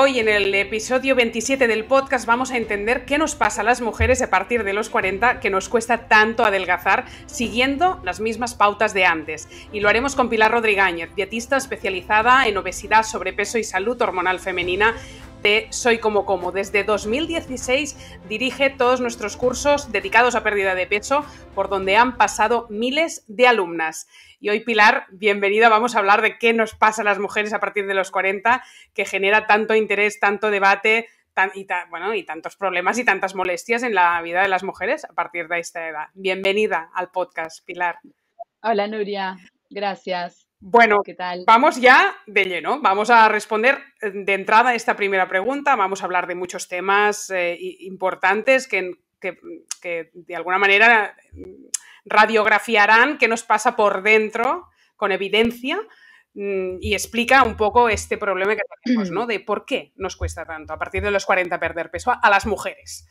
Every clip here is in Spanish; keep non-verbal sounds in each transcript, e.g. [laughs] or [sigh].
Hoy en el episodio 27 del podcast vamos a entender qué nos pasa a las mujeres a partir de los 40 que nos cuesta tanto adelgazar siguiendo las mismas pautas de antes. Y lo haremos con Pilar Rodríguez, dietista especializada en obesidad, sobrepeso y salud hormonal femenina, soy como como. Desde 2016 dirige todos nuestros cursos dedicados a pérdida de peso por donde han pasado miles de alumnas. Y hoy, Pilar, bienvenida. Vamos a hablar de qué nos pasa a las mujeres a partir de los 40, que genera tanto interés, tanto debate, bueno, y tantos problemas y tantas molestias en la vida de las mujeres a partir de esta edad. Bienvenida al podcast, Pilar. Hola, Nuria. Gracias. Bueno, ¿qué tal? Vamos ya de lleno, vamos a responder eh, de entrada esta primera pregunta, vamos a hablar de muchos temas eh, importantes que, que, de alguna manera mm, radiografiarán qué nos pasa por dentro con evidencia mm, y explica un poco este problema que tenemos, ¿no? [clears throat] De por qué nos cuesta tanto a partir de los 40 perder peso a las mujeres.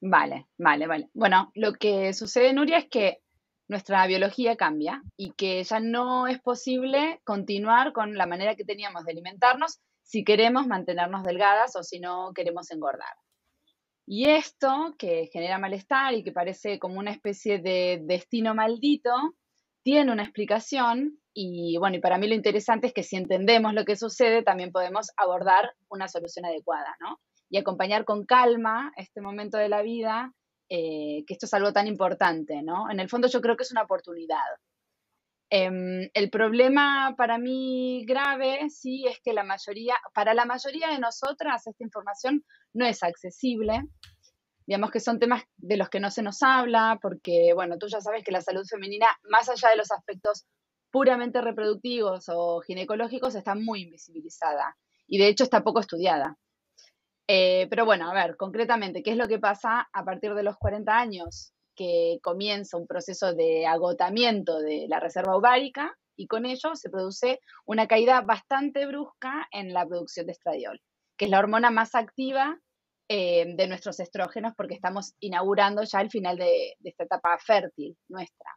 Vale, vale, vale. Bueno, lo que sucede, Nuria, es que nuestra biología cambia y que ya no es posible continuar con la manera que teníamos de alimentarnos si queremos mantenernos delgadas o si no queremos engordar. Y esto, que genera malestar y que parece como una especie de destino maldito, tiene una explicación y bueno, y para mí lo interesante es que si entendemos lo que sucede, también podemos abordar una solución adecuada, Y acompañar con calma este momento de la vida eh, que esto es algo tan importante, ¿no? En el fondo yo creo que es una oportunidad. Em, el problema para mí grave, sí, es que la mayoría, para la mayoría de nosotras esta información no es accesible. Digamos que son temas de los que no se nos habla, porque, bueno, tú ya sabes que la salud femenina, más allá de los aspectos puramente reproductivos o ginecológicos, está muy invisibilizada y de hecho está poco estudiada. Eh, pero bueno, a ver, concretamente, ¿qué es lo que pasa a partir de los 40 años? Que comienza un proceso de agotamiento de la reserva ovárica y con ello se produce una caída bastante brusca en la producción de estradiol, que es la hormona más activa eh, de nuestros estrógenos porque estamos inaugurando ya el final de, de esta etapa fértil nuestra.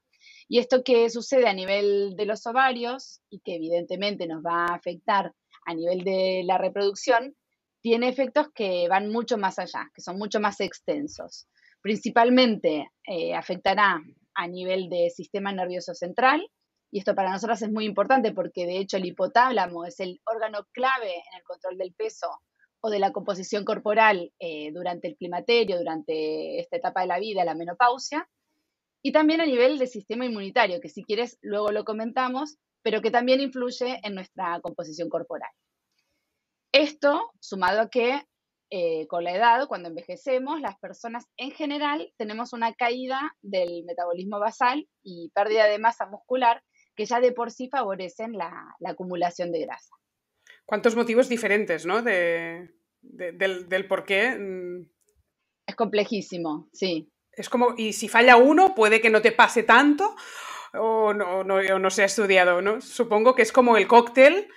Y esto que sucede a nivel de los ovarios y que evidentemente nos va a afectar a nivel de la reproducción, tiene efectos que van mucho más allá, que son mucho más extensos. Principalmente eh, afectará a nivel de sistema nervioso central, y esto para nosotras es muy importante porque de hecho el hipotálamo es el órgano clave en el control del peso o de la composición corporal eh, durante el climaterio, durante esta etapa de la vida, la menopausia, y también a nivel del sistema inmunitario, que si quieres luego lo comentamos, pero que también influye en nuestra composición corporal. Esto, sumado a que eh, con la edad, cuando envejecemos, las personas en general tenemos una caída del metabolismo basal y pérdida de masa muscular que ya de por sí favorecen la, acumulación de grasa. ¿Cuántos motivos diferentes, no? De, del, por qué. Mm. Es complejísimo, sí. Es como, y si falla uno, puede que no te pase tanto o no, no, no se ha estudiado, ¿no? Supongo que es como el cóctel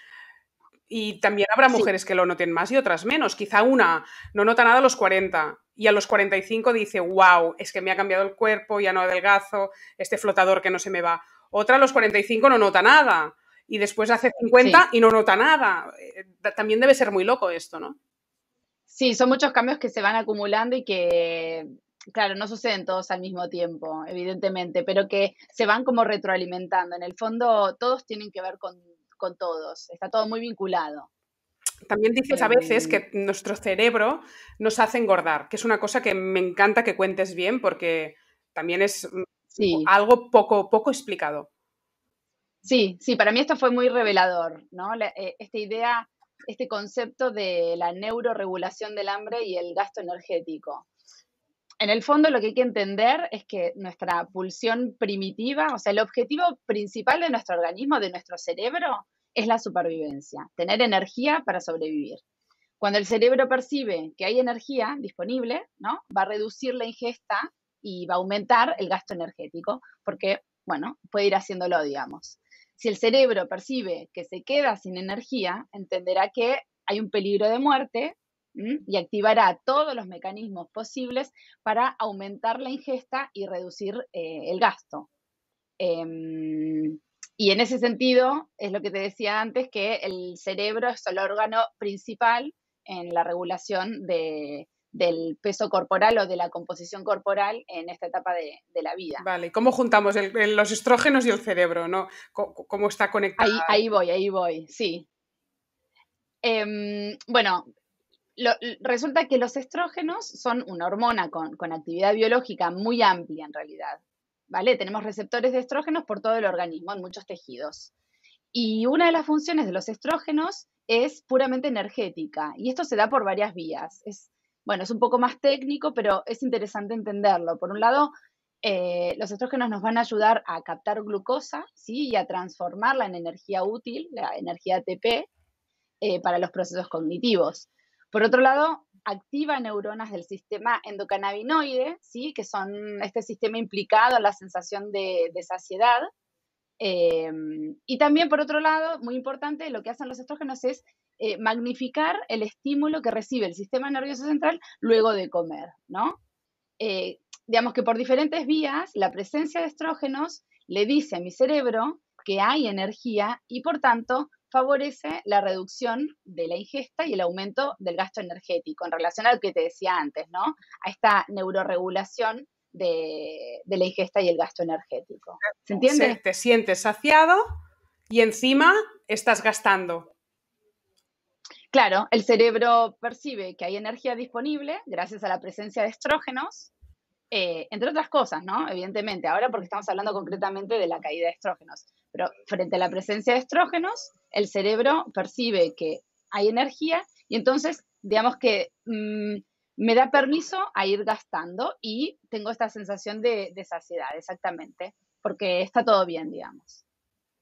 y también habrá mujeres que lo noten más y otras menos. Quizá una no nota nada a los 40 y a los 45 dice, wow, es que me ha cambiado el cuerpo, ya no adelgazo, este flotador que no se me va. Otra a los 45 no nota nada y después hace 50 y no nota nada. Eh, también debe ser muy loco esto, ¿no? Sí, son muchos cambios que se van acumulando y que, claro, no suceden todos al mismo tiempo, evidentemente, pero que se van como retroalimentando. En el fondo, todos tienen que ver con todos, está todo muy vinculado. También dices a veces eh, que nuestro cerebro nos hace engordar, que es una cosa que me encanta que cuentes bien porque también es mm, algo poco, poco explicado. Sí, sí, para mí esto fue muy revelador, ¿no? Eh, esta idea, este concepto de la neuroregulación del hambre y el gasto energético. En el fondo lo que hay que entender es que nuestra pulsión primitiva, o sea, el objetivo principal de nuestro organismo, de nuestro cerebro, es la supervivencia, tener energía para sobrevivir. Cuando el cerebro percibe que hay energía disponible, ¿no? va a reducir la ingesta y va a aumentar el gasto energético, porque, bueno, puede ir haciéndolo, digamos. Si el cerebro percibe que se queda sin energía, entenderá que hay un peligro de muerte y activará todos los mecanismos posibles para aumentar la ingesta y reducir eh, el gasto. Em, y en ese sentido, es lo que te decía antes, que el cerebro es el órgano principal en la regulación del peso corporal o de la composición corporal en esta etapa de, la vida. Vale, ¿cómo juntamos los estrógenos y el cerebro? ¿no? ¿Cómo, está conectado? Ahí, voy, ahí voy, sí. Em, bueno, resulta que los estrógenos son una hormona con actividad biológica muy amplia en realidad. Tenemos receptores de estrógenos por todo el organismo, en muchos tejidos. Y una de las funciones de los estrógenos es puramente energética, y esto se da por varias vías. Es, bueno, es un poco más técnico, pero es interesante entenderlo. Por un lado, eh, los estrógenos nos van a ayudar a captar glucosa ¿sí? y a transformarla en energía útil, la energía ATP, eh, para los procesos cognitivos. Por otro lado, activa neuronas del sistema endocannabinoide, ¿sí? que son este sistema implicado en la sensación de, saciedad. Em, y también, por otro lado, muy importante, lo que hacen los estrógenos es eh, magnificar el estímulo que recibe el sistema nervioso central luego de comer, ¿no? Eh, digamos que por diferentes vías, la presencia de estrógenos le dice a mi cerebro que hay energía y, por tanto, favorece la reducción de la ingesta y el aumento del gasto energético, en relación a lo que te decía antes, ¿no? A esta neuroregulación de, la ingesta y el gasto energético. ¿Se entiende? te sientes saciado y encima estás gastando. Claro, el cerebro percibe que hay energía disponible gracias a la presencia de estrógenos, eh, entre otras cosas, ¿no? Evidentemente, ahora porque estamos hablando concretamente de la caída de estrógenos. Pero frente a la presencia de estrógenos, el cerebro percibe que hay energía y entonces, digamos que mm, me da permiso a ir gastando y tengo esta sensación de, saciedad, exactamente, porque está todo bien, digamos.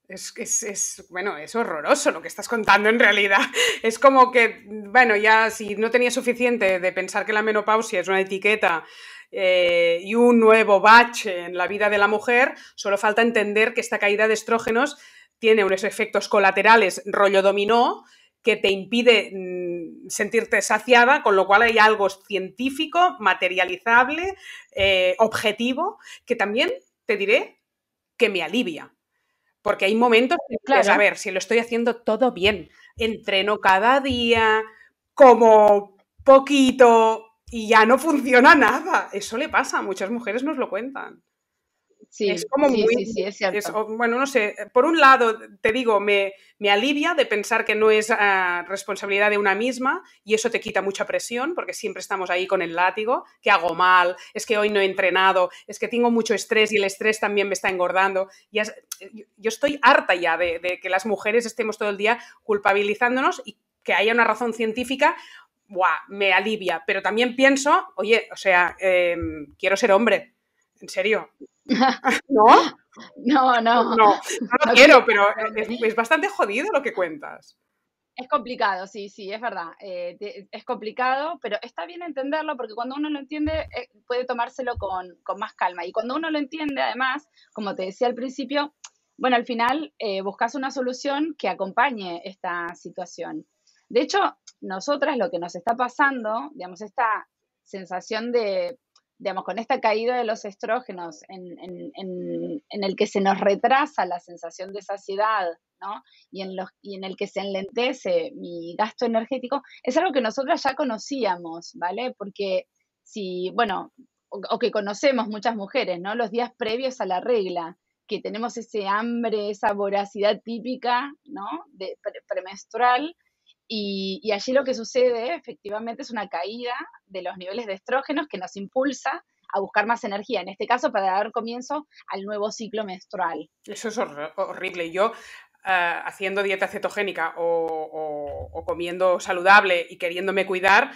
Es, que es, bueno, es horroroso lo que estás contando en realidad. [laughs] Es como que, bueno, ya si no tenía suficiente de pensar que la menopausia es una etiqueta eh, y un nuevo bache en la vida de la mujer, solo falta entender que esta caída de estrógenos tiene unos efectos colaterales rollo dominó que te impide mm, sentirte saciada, con lo cual hay algo científico, materializable, eh, objetivo, que también te diré que me alivia. Porque hay momentos que, pues, claro. a ver, si lo estoy haciendo todo bien, entreno cada día, como poquito, y ya no funciona [laughs] nada. Eso le pasa, muchas mujeres nos lo cuentan. Sí, es como sí, Sí, es cierto. bueno, no sé. Por un lado, te digo, me, me alivia de pensar que no es ah, responsabilidad de una misma y eso te quita mucha presión porque siempre estamos ahí con el látigo: que hago mal, es que hoy no he entrenado, es que tengo mucho estrés y el estrés también me está engordando. yo estoy harta ya de, de que las mujeres estemos todo el día culpabilizándonos y que haya una razón científica me alivia. Pero también pienso, oye, o sea, em, quiero ser hombre, en serio. [laughs] ¿No? No, no. No, no lo quiero, pero eh, eh, es, bastante jodido lo que cuentas. Es complicado, sí, sí, es verdad. Eh, es complicado, pero está bien entenderlo porque cuando uno lo entiende puede tomárselo con, más calma. Y cuando uno lo entiende, además, como te decía al principio, bueno, al final buscas una solución que acompañe esta situación. De hecho, nosotras lo que nos está pasando, digamos, esta sensación de, digamos, con esta caída de los estrógenos en, el que se nos retrasa la sensación de saciedad, ¿no? Y en, los, y en el que se enlentece mi gasto energético, es algo que nosotras ya conocíamos, ¿vale? Porque si, bueno, o, que conocemos muchas mujeres, ¿no? Los días previos a la regla, que tenemos ese hambre, esa voracidad típica, ¿no? De premenstrual, y, allí lo que sucede efectivamente es una caída de los niveles de estrógenos que nos impulsa a buscar más energía, en este caso para dar comienzo al nuevo ciclo menstrual. Eso es horrible. Yo eh, haciendo dieta cetogénica o, o, comiendo saludable y queriéndome cuidar,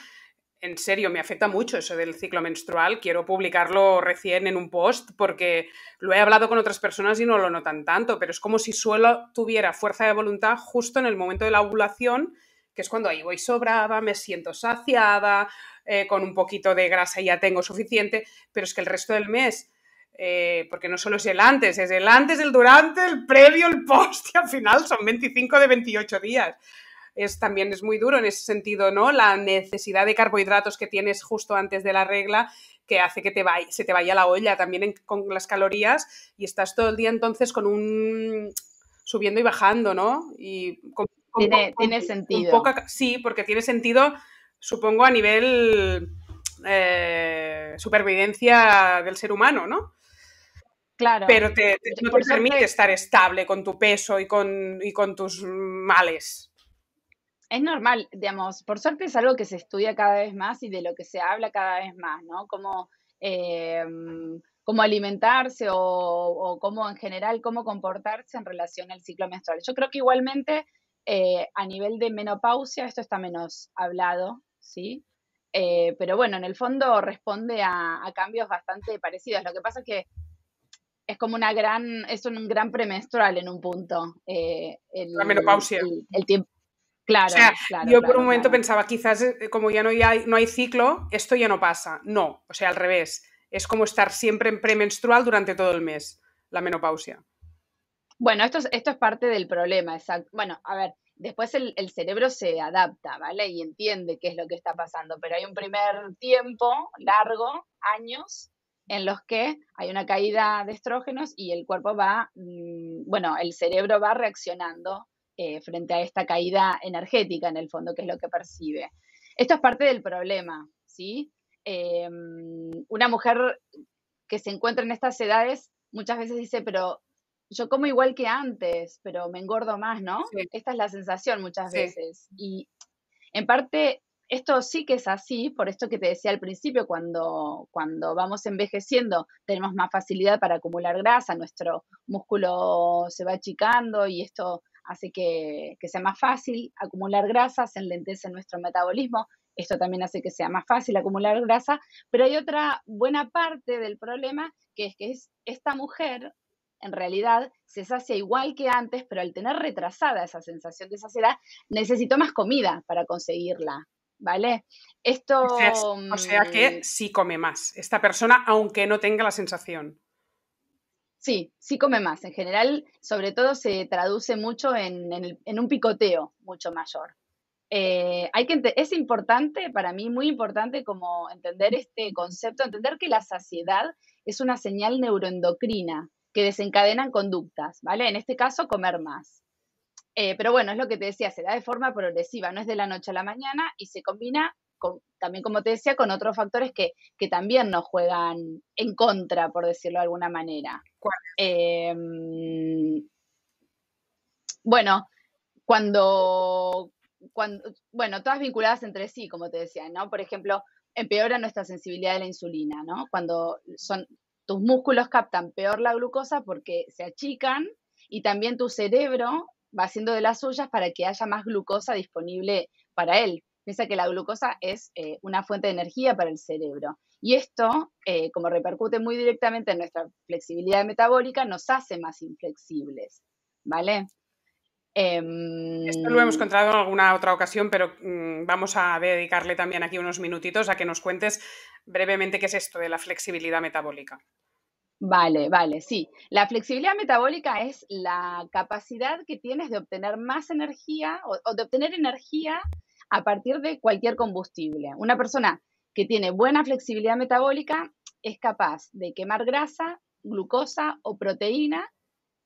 en serio, me afecta mucho eso del ciclo menstrual. Quiero publicarlo recién en un post porque lo he hablado con otras personas y no lo notan tanto, pero es como si solo tuviera fuerza de voluntad justo en el momento de la ovulación que es cuando ahí voy sobrada, me siento saciada, eh, con un poquito de grasa ya tengo suficiente, pero es que el resto del mes, eh, porque no solo es el antes, es el antes, el durante, el previo, el post [laughs] y al final son 25 de 28 días. Es, también es muy duro en ese sentido, ¿no? La necesidad de carbohidratos que tienes justo antes de la regla que hace que te vaya, se te vaya la olla también con las calorías y estás todo el día entonces con un subiendo y bajando, ¿no? Y tiene, sentido. sí, porque tiene sentido, supongo, a nivel eh, supervivencia del ser humano, ¿no? Claro. Pero te, no te permite estar estable con tu peso y con, con tus males. Es normal, digamos, por suerte es algo que se estudia cada vez más y de lo que se habla cada vez más, ¿no? Como em, cómo alimentarse o, o, cómo en general, cómo comportarse en relación al ciclo menstrual. Yo creo que igualmente eh, a nivel de menopausia, esto está menos hablado, ¿sí? Eh, pero bueno, en el fondo responde a, cambios bastante parecidos. Lo que pasa es que es como una gran, un gran premenstrual en un punto. Eh, la menopausia. El, tiempo. Claro, yo por un momento pensaba, quizás como ya no, hay, no hay ciclo, esto ya no pasa. No, o sea, al revés. Es como estar siempre en premenstrual durante todo el mes, la menopausia. Bueno, esto es, esto es parte del problema, exacto. Bueno, a ver, después el, cerebro se adapta, ¿vale? Y entiende qué es lo que está pasando, pero hay un primer tiempo largo, años, en los que hay una caída de estrógenos y el cuerpo va, mm, bueno, el cerebro va reaccionando eh, frente a esta caída energética, en el fondo, que es lo que percibe. Esto es parte del problema, ¿sí? Em, una mujer que se encuentra en estas edades muchas veces dice, pero yo como igual que antes, pero me engordo más, ¿no? Esta es la sensación muchas veces. Y en parte, esto sí que es así, por esto que te decía al principio, cuando, cuando vamos envejeciendo, tenemos más facilidad para acumular grasa, nuestro músculo se va achicando y esto hace que, que sea más fácil acumular grasa, se enlentece nuestro metabolismo, esto también hace que sea más fácil acumular grasa, pero hay otra buena parte del problema que es que es esta mujer en realidad se sacia igual que antes, pero al tener retrasada esa sensación de saciedad, necesito más comida para conseguirla. ¿Vale? Esto. O sea, mm, que sí come más esta persona, aunque no tenga la sensación. Sí, sí come más. En general, sobre todo se traduce mucho en, un picoteo mucho mayor. Eh, hay que es importante, para mí muy importante como entender este concepto, entender que la saciedad es una señal neuroendocrina que desencadenan conductas, ¿vale? En este caso, comer más. Eh, pero bueno, es lo que te decía, se da de forma progresiva, no es de la noche a la mañana y se combina también, como te decía, con otros factores que, también nos juegan en contra, por decirlo de alguna manera. Em, bueno, cuando, cuando, bueno, todas vinculadas entre sí, como te decía, ¿no? Por ejemplo, empeora nuestra sensibilidad a la insulina, ¿no? Cuando son tus músculos captan peor la glucosa porque se achican y también tu cerebro va haciendo de las suyas para que haya más glucosa disponible para él. Piensa que la glucosa es eh, una fuente de energía para el cerebro. Y esto, eh, como repercute muy directamente en nuestra flexibilidad metabólica, nos hace más inflexibles. ¿Vale? Esto lo hemos encontrado em, en alguna otra ocasión, pero mm, vamos a dedicarle también aquí unos minutitos a que nos cuentes brevemente qué es esto de la flexibilidad metabólica. Vale, vale, sí. La flexibilidad metabólica es la capacidad que tienes de obtener más energía o de obtener energía a partir de cualquier combustible. Una persona que tiene buena flexibilidad metabólica es capaz de quemar grasa, glucosa o proteína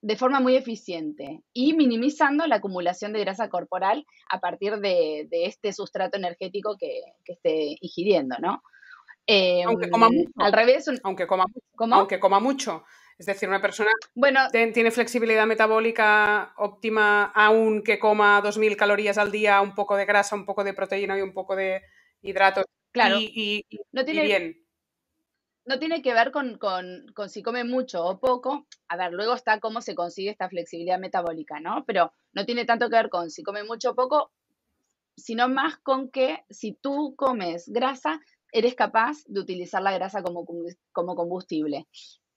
de forma muy eficiente y minimizando la acumulación de grasa corporal a partir de, este sustrato energético que, esté ingiriendo, ¿no? Eh, aunque coma mucho. Al revés. Aunque, coma, aunque coma mucho. Es decir, una persona bueno, tiene flexibilidad metabólica óptima aunque coma 2.000 calorías al día, un poco de grasa, un poco de proteína y un poco de hidratos. Claro. Y, no tiene... bien no tiene que ver con, si come mucho o poco. A ver, luego está cómo se consigue esta flexibilidad metabólica, ¿no? Pero no tiene tanto que ver con si come mucho o poco, sino más con que si tú comes grasa, eres capaz de utilizar la grasa como, como combustible.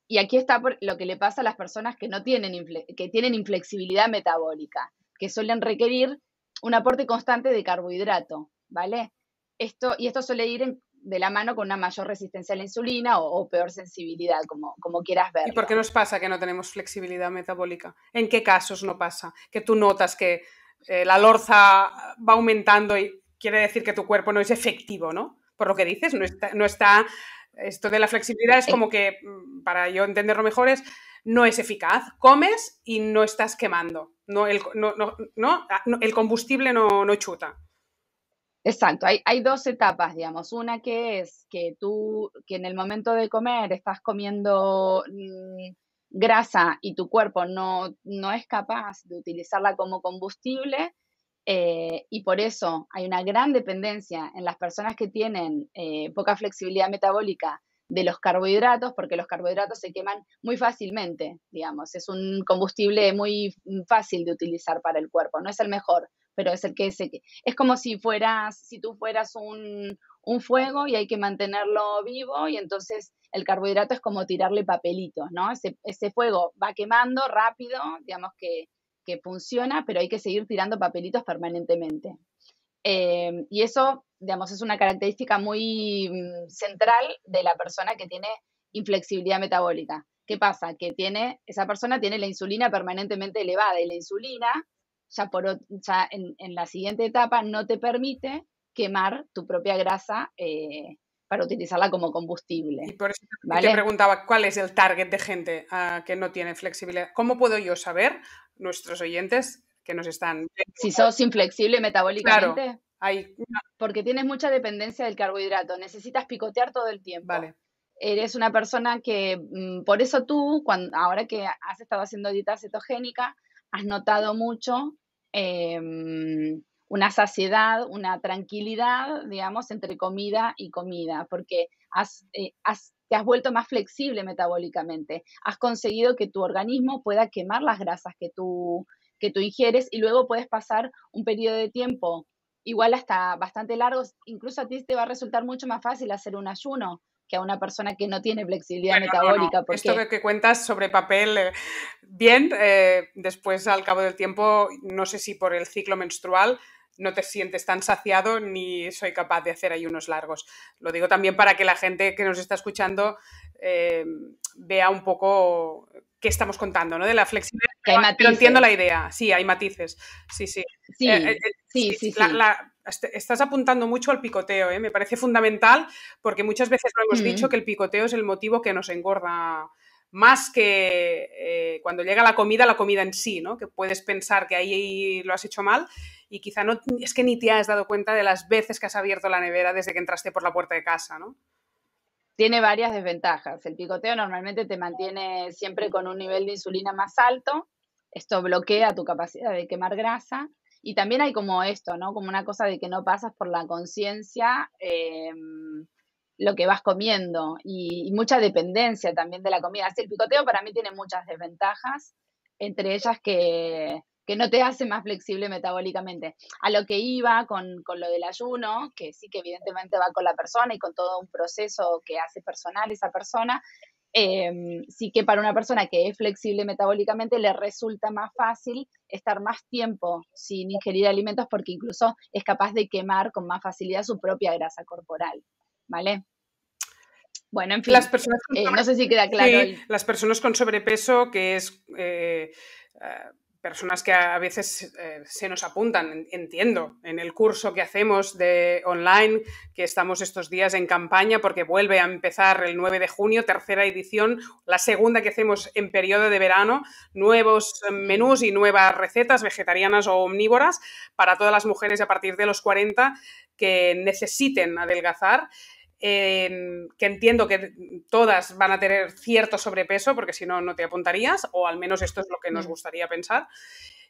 Y aquí está lo que le pasa a las personas que no tienen, que tienen inflexibilidad metabólica, que suelen requerir un aporte constante de carbohidrato, ¿vale? Esto, y esto suele ir en, de la mano con una mayor resistencia a la insulina o, peor sensibilidad, como, como quieras ver. ¿Y por qué nos pasa que no tenemos flexibilidad metabólica? ¿En qué casos no pasa? Que tú notas que eh, la lorza va aumentando y quiere decir que tu cuerpo no es efectivo, ¿no? Por lo que dices, no está, no está esto de la flexibilidad es como que, mm, para yo entenderlo mejor, no es eficaz. Comes y no estás quemando. el, no, el combustible no, no chuta. Exacto, hay, hay, dos etapas, digamos. Una que es que tú, que en el momento de comer estás comiendo mm, grasa y tu cuerpo no, no, es capaz de utilizarla como combustible eh, y por eso hay una gran dependencia en las personas que tienen eh, poca flexibilidad metabólica de los carbohidratos, porque los carbohidratos se queman muy fácilmente, digamos. Es un combustible muy fácil de utilizar para el cuerpo, no es el mejor pero es el que se... Es como si fueras, si tú fueras un, un fuego y hay que mantenerlo vivo y entonces el carbohidrato es como tirarle papelitos, ¿no? Ese, ese fuego va quemando rápido, digamos que, que, funciona, pero hay que seguir tirando papelitos permanentemente. Eh, y eso, digamos, es una característica muy mm, central de la persona que tiene inflexibilidad metabólica. ¿Qué pasa? Que tiene, esa persona tiene la insulina permanentemente elevada y la insulina ya, por, en, la siguiente etapa no te permite quemar tu propia grasa eh, para utilizarla como combustible. Y por eso te preguntaba, ¿cuál es el target de gente ah, que no tiene flexibilidad? ¿Cómo puedo yo saber, nuestros oyentes que nos están... Si sos inflexible metabólicamente. hay... Porque tienes mucha dependencia del carbohidrato, necesitas picotear todo el tiempo. eres una persona que, mm, por eso tú, cuando, ahora que has estado haciendo dieta cetogénica, has notado mucho Em, una saciedad, una tranquilidad, digamos, entre comida y comida, porque eh, has, te has vuelto más flexible metabólicamente, has conseguido que tu organismo pueda quemar las grasas que tú, que tú ingieres y luego puedes pasar un periodo de tiempo igual hasta bastante largo, incluso a ti te va a resultar mucho más fácil hacer un ayuno, a una persona que no tiene flexibilidad metabólica. Esto que, cuentas sobre papel, eh, bien, eh, después al cabo del tiempo, no sé si por el ciclo menstrual no te sientes tan saciado ni soy capaz de hacer ayunos largos. Lo digo también para que la gente que nos está escuchando eh, vea un poco que estamos contando, ¿no? De la flexibilidad. Que entiendo la idea, sí, hay matices. Sí, sí. Sí, eh, eh, eh, sí, este, estás apuntando mucho al picoteo, me parece fundamental porque muchas veces lo hemos dicho mm. que el picoteo es el motivo que nos engorda más que cuando llega la comida, la comida en sí, ¿no? que puedes pensar que ahí lo has hecho mal y quizá no es que ni te has dado cuenta de las veces que has abierto la nevera desde que entraste por la puerta de casa. ¿no? tiene varias desventajas. El picoteo normalmente te mantiene siempre con un nivel de insulina más alto. Esto bloquea tu capacidad de quemar grasa. Y también hay como esto, ¿no? Como una cosa de que no pasas por la conciencia em, lo que vas comiendo y, y, mucha dependencia también de la comida. Así el picoteo para mí tiene muchas desventajas, entre ellas que, que no te hace más flexible metabólicamente. A lo que iba con, lo del ayuno, que sí que evidentemente va con la persona y con todo un proceso que hace personal esa persona, em, sí que para una persona que es flexible metabólicamente le resulta más fácil estar más tiempo sin ingerir alimentos porque incluso es capaz de quemar con más facilidad su propia grasa corporal, ¿vale? Bueno, en fin, las personas eh, no sé si queda claro. Las personas con sobrepeso, que es... Eh, ah, personas que a veces eh, se nos apuntan, entiendo, en el curso que hacemos de online, que estamos estos días en campaña, porque vuelve a empezar el 9 de junio, tercera edición, la segunda que hacemos en periodo de verano, nuevos menús y nuevas recetas vegetarianas o omnívoras para todas las mujeres a partir de los 40 que necesiten adelgazar. Em, que entiendo que todas van a tener cierto sobrepeso, porque si no, no te apuntarías, o al menos esto es lo que nos mm. gustaría pensar.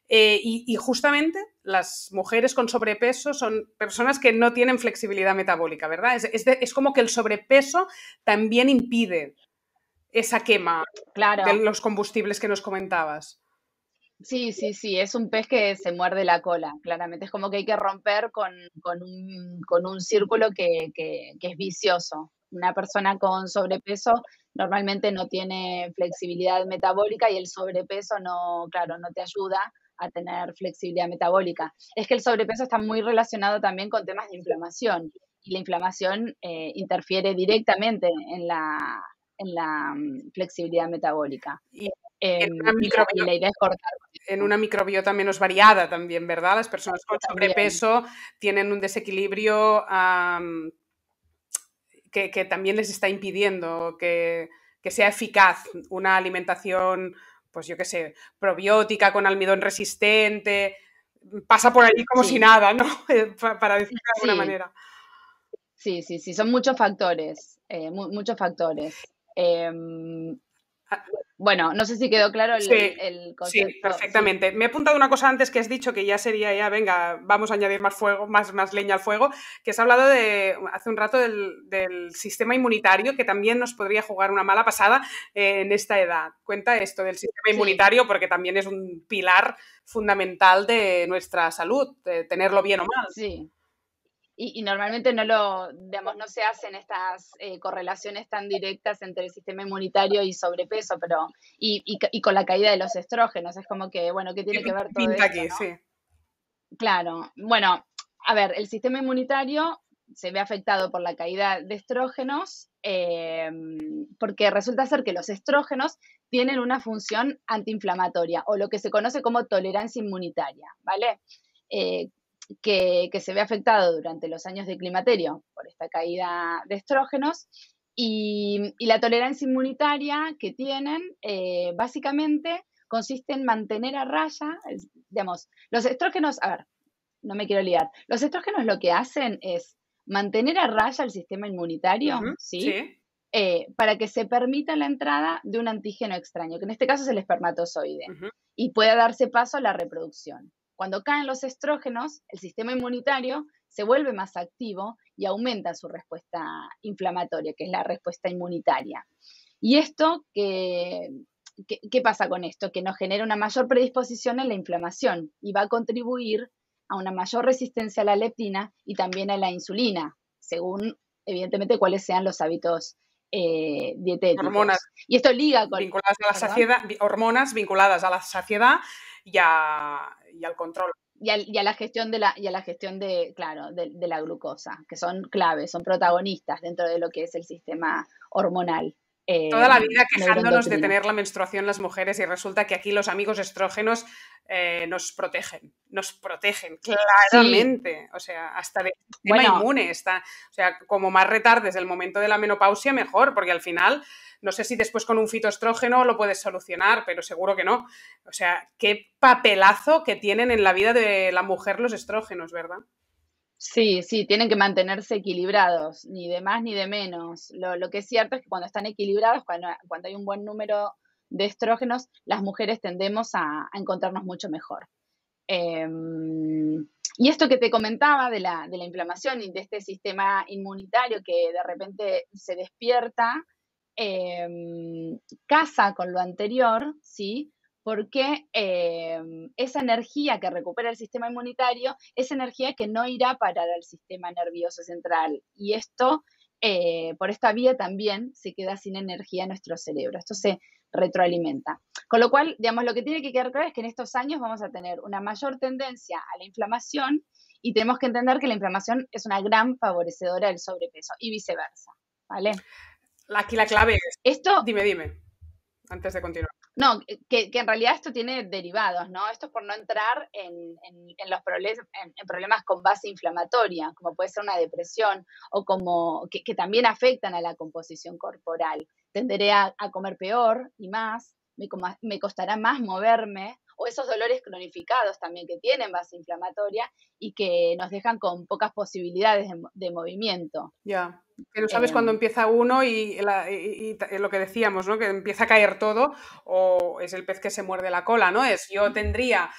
Eh, y, justamente las mujeres con sobrepeso son personas que no tienen flexibilidad metabólica, ¿verdad? Es, como que el sobrepeso también impide esa quema de los combustibles que nos comentabas. Sí, sí, sí, es un pez que se muerde la cola, claramente. Es como que hay que romper con, un, círculo que, es vicioso. Una persona con sobrepeso normalmente no tiene flexibilidad metabólica y el sobrepeso no, claro, no te ayuda a tener flexibilidad metabólica. Es que el sobrepeso está muy relacionado también con temas de inflamación y la inflamación eh, interfiere directamente en la, en la mm, flexibilidad metabólica en, una microbiota menos variada también, ¿verdad? Las personas con sobrepeso tienen un desequilibrio que, también les está impidiendo que, sea eficaz una alimentación, pues yo qué sé, probiótica con almidón resistente, pasa por ahí como si nada, ¿no? [laughs] Para decirlo de alguna manera. Sí, sí, sí, son muchos factores, eh, muchos factores. Em, Ah, bueno, no sé si quedó claro el, concepto. Sí, perfectamente. Me he apuntado una cosa antes que has dicho que ya sería ya, venga, vamos a añadir más fuego, más, leña al fuego, que has hablado de hace un rato del, sistema inmunitario, que también nos podría jugar una mala pasada eh, en esta edad. Cuenta esto del sistema inmunitario, porque también es un pilar fundamental de nuestra salud, tenerlo bien o mal. Sí. Y, normalmente no lo, digamos, no se hacen estas eh, correlaciones tan directas entre el sistema inmunitario y sobrepeso, pero, y, con la caída de los estrógenos, es como que, bueno, ¿qué tiene que ver todo Pinta que, sí. Claro, bueno, a ver, el sistema inmunitario se ve afectado por la caída de estrógenos, eh, porque resulta ser que los estrógenos tienen una función antiinflamatoria o lo que se conoce como tolerancia inmunitaria, ¿vale? Eh, que, se ve afectado durante los años de climaterio por esta caída de estrógenos y, la tolerancia inmunitaria que tienen eh, básicamente consiste en mantener a raya, digamos, los estrógenos, a ver, no me quiero liar, los estrógenos lo que hacen es mantener a raya el sistema inmunitario, ¿sí? Eh, para que se permita la entrada de un antígeno extraño, que en este caso es el espermatozoide, y pueda darse paso a la reproducción. Cuando caen los estrógenos, el sistema inmunitario se vuelve más activo y aumenta su respuesta inflamatoria, que es la respuesta inmunitaria. Y esto, ¿qué, pasa con esto? Que nos genera una mayor predisposición en la inflamación y va a contribuir a una mayor resistencia a la leptina y también a la insulina, según evidentemente cuáles sean los hábitos eh, dietéticos. Y esto liga con... Vinculadas la saciedad, hormonas vinculadas a la saciedad y a y al control. Y, a la gestión de la, gestión de, claro, de, la glucosa, que son claves, son protagonistas dentro de lo que es el sistema hormonal. Eh, Toda la vida quejándonos de tener la menstruación las mujeres y resulta que aquí los amigos estrógenos eh, nos protegen, nos protegen claramente, o sea, hasta de sistema inmune está, o sea, como más retardes el momento de la menopausia mejor, porque al final no sé si después con un fitoestrógeno lo puedes solucionar, pero seguro que no. O sea, qué papelazo que tienen en la vida de la mujer los estrógenos, ¿verdad? Sí, sí, tienen que mantenerse equilibrados, ni de más ni de menos. Lo, que es cierto es que cuando están equilibrados, cuando hay un buen número de estrógenos, las mujeres tendemos a, encontrarnos mucho mejor. Em, y esto que te comentaba de la, inflamación y de este sistema inmunitario que de repente se despierta, em, casa con lo anterior, ¿sí? Porque em, esa energía que recupera el sistema inmunitario esa energía que no irá para el sistema nervioso central. Y esto, eh, por esta vía también, se queda sin energía en nuestro cerebro. entonces retroalimenta. Con lo cual, digamos, lo que tiene que quedar claro es que en estos años vamos a tener una mayor tendencia a la inflamación y tenemos que entender que la inflamación es una gran favorecedora del sobrepeso y viceversa, ¿vale? Aquí la clave es... Esto... Dime, dime, antes de continuar. No, que, en realidad esto tiene derivados, ¿no? Esto es por no entrar en, los problemas, en, problemas con base inflamatoria, como puede ser una depresión o como que también afectan a la composición corporal tenderé a, comer peor y más, me, costará más moverme, o esos dolores cronificados también que tienen base inflamatoria y que nos dejan con pocas posibilidades de, movimiento. Ya, pero sabes em. cuando empieza uno y, lo que decíamos, ¿no? Que empieza a caer todo o es el pez que se muerde la cola, ¿no? Es yo tendría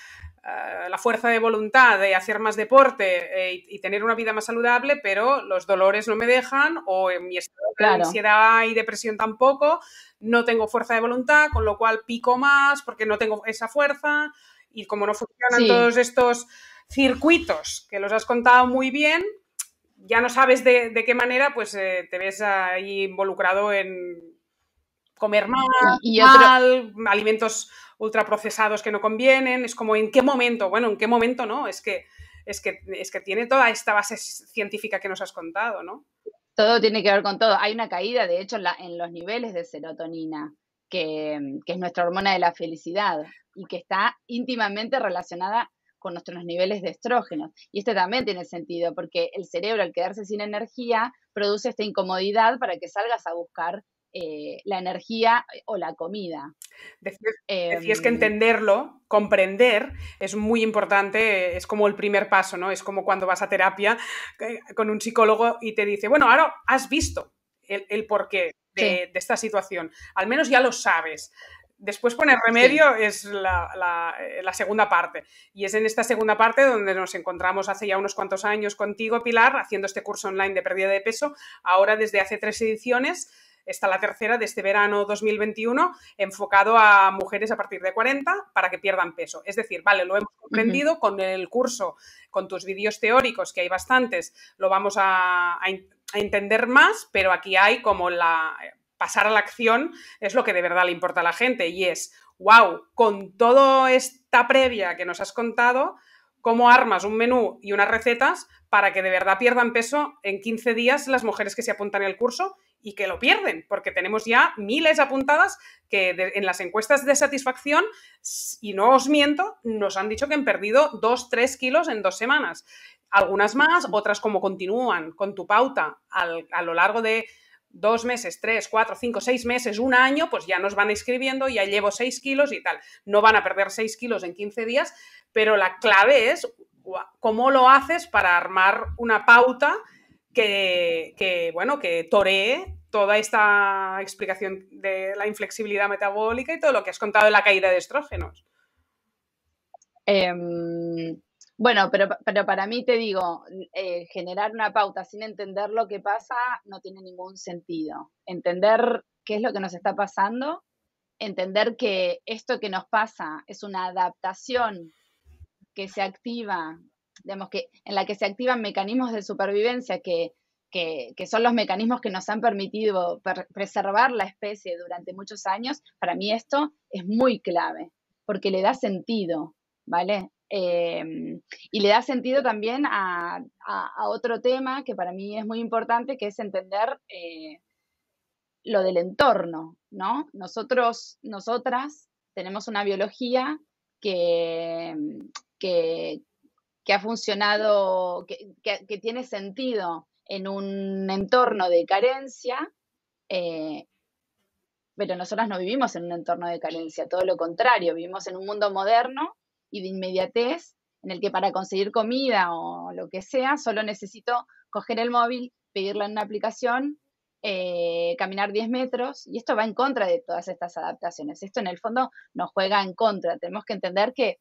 eh, la fuerza de voluntad de hacer más deporte eh, y, tener una vida más saludable, pero los dolores no me dejan o en mi ansiedad y depresión tampoco, no tengo fuerza de voluntad, con lo cual pico más porque no tengo esa fuerza y como no funcionan todos estos circuitos que los has contado muy bien, ya no sabes de, qué manera pues eh, te ves ahí involucrado en comer mal, mal, alimentos ultraprocesados que no convienen, es como en qué momento, bueno, en qué momento no, es que, es que, es que tiene toda esta base científica que nos has contado, ¿no? Todo tiene que ver con todo. Hay una caída, de hecho, en, los niveles de serotonina, que, que es nuestra hormona de la felicidad y que está íntimamente relacionada con nuestros niveles de estrógenos. Y este también tiene sentido, porque el cerebro, al quedarse sin energía, produce esta incomodidad para que salgas a buscar eh, la energía eh, o la comida. Decías, es eh, que mm, entenderlo, comprender, es muy importante, es como el primer paso, ¿no? Es como cuando vas a terapia con un psicólogo y te dice, bueno, ahora has visto el, porqué de, esta situación, al menos ya lo sabes. Después poner remedio es la, la, segunda parte. Y es en esta segunda parte donde nos encontramos hace ya unos cuantos años contigo, Pilar, haciendo este curso online de pérdida de peso, ahora desde hace tres ediciones, Está la tercera de este verano 2021 enfocado a mujeres a partir de 40 para que pierdan peso. Es decir, vale, lo hemos comprendido con el curso, con tus vídeos teóricos, que hay bastantes, lo vamos a, entender más, pero aquí hay como la... Pasar a la acción es lo que de verdad le importa a la gente y es, wow, con toda esta previa que nos has contado, cómo armas un menú y unas recetas para que de verdad pierdan peso en 15 días las mujeres que se apuntan al curso y que lo pierden, porque tenemos ya miles apuntadas que en las encuestas de satisfacción, y no os miento, nos han dicho que han perdido 2-3 kilos en dos semanas. Algunas más, otras como continúan con tu pauta a lo largo de dos meses, tres, cuatro, cinco, seis meses, un año, pues ya nos van escribiendo, ya llevo seis kilos y tal. No van a perder seis kilos en 15 días, pero la clave es cómo lo haces para armar una pauta que, bueno, que toree toda esta explicación de la inflexibilidad metabólica y todo lo que has contado de la caída de estrógenos. Em, bueno, pero, pero, para mí te digo, eh, generar una pauta sin entender lo que pasa no tiene ningún sentido. Entender qué es lo que nos está pasando, entender que esto que nos pasa es una adaptación que se activa que, en la que se activan mecanismos de supervivencia que, son los mecanismos que nos han permitido preservar la especie durante muchos años, para mí esto es muy clave, porque le da sentido, ¿vale? Em, y le da sentido también a, otro tema que para mí es muy importante, que es entender eh, lo del entorno, ¿no? Nosotros, nosotras tenemos una biología que, que ha funcionado, que, tiene sentido en un entorno de carencia, eh, pero nosotras no vivimos en un entorno de carencia, todo lo contrario, vivimos en un mundo moderno y de inmediatez en el que para conseguir comida o lo que sea, solo necesito coger el móvil, pedirlo en una aplicación, eh, caminar 10 metros, y esto va en contra de todas estas adaptaciones. Esto en el fondo nos juega en contra. Tenemos que entender que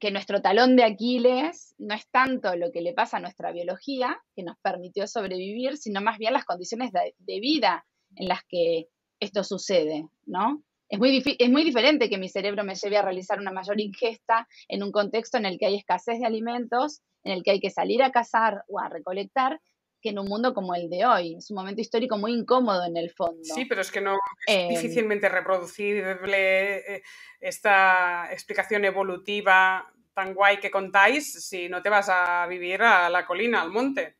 que nuestro talón de Aquiles no es tanto lo que le pasa a nuestra biología, que nos permitió sobrevivir, sino más bien las condiciones de, vida en las que esto sucede, ¿no? Es muy, es muy diferente que mi cerebro me lleve a realizar una mayor ingesta en un contexto en el que hay escasez de alimentos, en el que hay que salir a cazar o a recolectar, que en un mundo como el de hoy. Es un momento histórico muy incómodo en el fondo. Sí, pero es que no es em, difícilmente reproducible eh, esta explicación evolutiva tan guay que contáis si no te vas a vivir a la colina, al monte.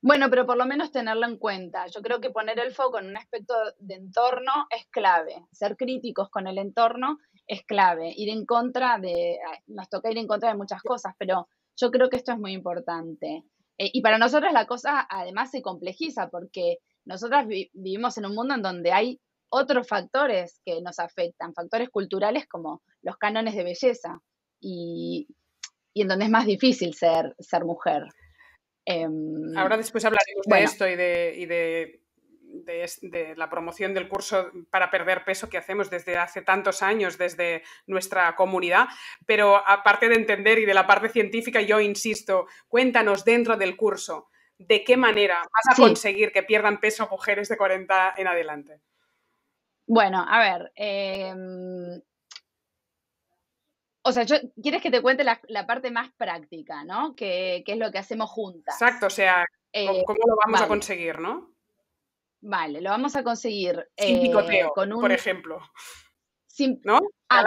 Bueno, pero por lo menos tenerlo en cuenta. Yo creo que poner el foco en un aspecto de entorno es clave. Ser críticos con el entorno es clave. Ir en contra de, nos toca ir en contra de muchas cosas, pero yo creo que esto es muy importante. Eh, y para nosotros la cosa además se complejiza porque nosotras vivimos en un mundo en donde hay otros factores que nos afectan, factores culturales como los cánones de belleza y, en donde es más difícil ser, ser mujer. Em, Ahora después hablaremos de esto y de de, la promoción del curso para perder peso que hacemos desde hace tantos años, desde nuestra comunidad, pero aparte de entender y de la parte científica, yo insisto, cuéntanos dentro del curso de qué manera vas a conseguir que pierdan peso mujeres de 40 en adelante. Bueno, a ver, em, O sea, quieres que te cuente la, parte más práctica, ¿no? Que, es lo que hacemos juntas. Exacto, o sea, eh, cómo lo vamos a conseguir, ¿no? Vale, lo vamos a conseguir. Sin eh, picoteo, por ejemplo. ¿No? la ah,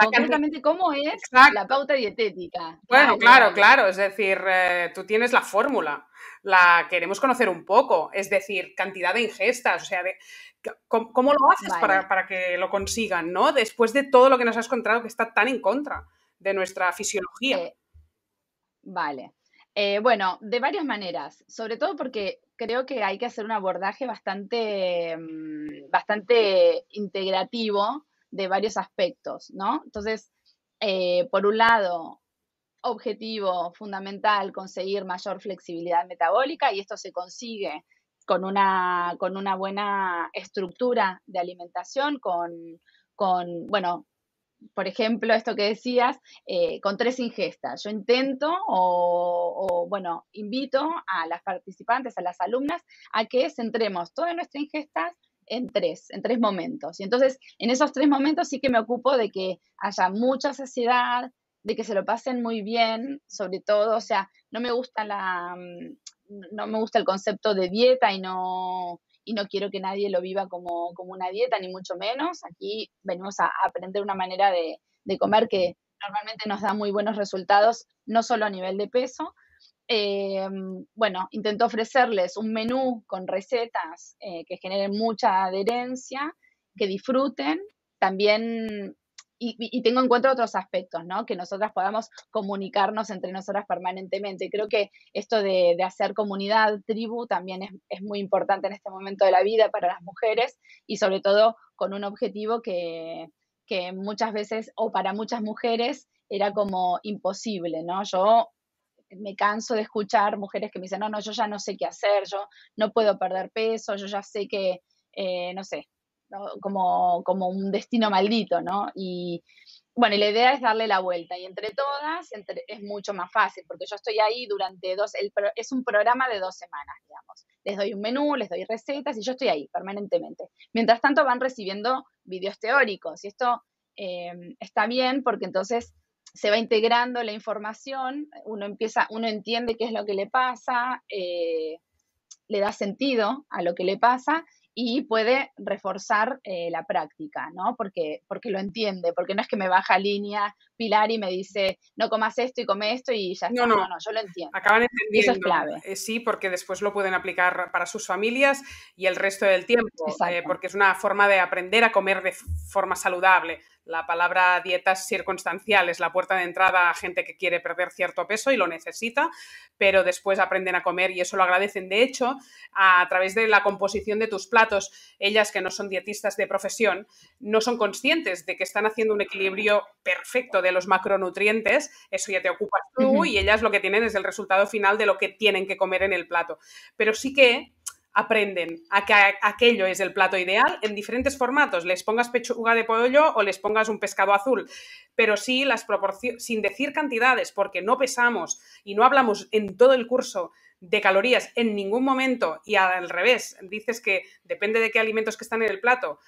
¿cómo es la pauta dietética? Bueno, claro, claro. Es decir, eh, tú tienes la fórmula, la queremos conocer un poco. Es decir, cantidad de ingestas, o sea, de... ¿Cómo, lo haces para, que lo consigan, no? Después de todo lo que nos has contado que está tan en contra de nuestra fisiología. Eh, vale. Eh, bueno, de varias maneras, sobre todo porque creo que hay que hacer un abordaje bastante, mm, bastante integrativo de varios aspectos, ¿no? Entonces, eh, por un lado, objetivo fundamental, conseguir mayor flexibilidad metabólica y esto se consigue con una, con una buena estructura de alimentación, con, con, bueno, por ejemplo, esto que decías, eh, con tres ingestas. Yo intento o, o, bueno, invito a las participantes, a las alumnas, a que centremos todas nuestras ingestas en tres, en tres momentos. Y entonces, en esos tres momentos sí que me ocupo de que haya mucha saciedad, de que se lo pasen muy bien, sobre todo, o sea, no me gusta la, mm, no me gusta el concepto de dieta y no, y no quiero que nadie lo viva como, una dieta, ni mucho menos. Aquí venimos a, aprender una manera de, comer que normalmente nos da muy buenos resultados, no solo a nivel de peso. Eh, bueno, intento ofrecerles un menú con recetas eh, que generen mucha adherencia, que disfruten. También y, tengo en cuenta otros aspectos, ¿no? Que nosotras podamos comunicarnos entre nosotras permanentemente. Creo que esto de, de hacer comunidad, tribu, también es, es, muy importante en este momento de la vida para las mujeres y sobre todo con un objetivo que, muchas veces, o para muchas mujeres, era como imposible, ¿no? Yo me canso de escuchar mujeres que me dicen, no, no, yo ya no sé qué hacer, yo no puedo perder peso, yo ya sé que, eh, no sé, como, un destino maldito, ¿no? Y bueno, la idea es darle la vuelta y entre todas es mucho más fácil porque yo estoy ahí durante dos, el, es un programa de dos semanas, digamos. Les doy un menú, les doy recetas y yo estoy ahí permanentemente. Mientras tanto van recibiendo videos teóricos y esto em, está bien porque entonces se va integrando la información, uno empieza, uno entiende qué es lo que le pasa, eh, le da sentido a lo que le pasa y puede reforzar eh, la práctica, ¿no? Porque, porque lo entiende, porque no es que me baja línea Pilar y me dice, no comas esto y come esto y ya está. No, no, no, yo lo entiendo. Acaban entendiendo. clave. Eh, sí, porque después lo pueden aplicar para sus familias y el resto del tiempo, eh, porque es una forma de aprender a comer de forma saludable. La palabra dieta circunstanciales circunstancial, es la puerta de entrada a gente que quiere perder cierto peso y lo necesita, pero después aprenden a comer y eso lo agradecen. De hecho, a través de la composición de tus platos, ellas que no son dietistas de profesión, no son conscientes de que están haciendo un equilibrio perfecto de los macronutrientes, eso ya te ocupas tú y ellas lo que tienen es el resultado final de lo que tienen que comer en el plato. Pero sí que aprenden a que aquello es el plato ideal en diferentes formatos. Les pongas pechuga de pollo o les pongas un pescado azul, pero sí las sin decir cantidades, porque no pesamos y no hablamos en todo el curso de calorías en ningún momento y al revés, dices que depende de qué alimentos que están en el plato,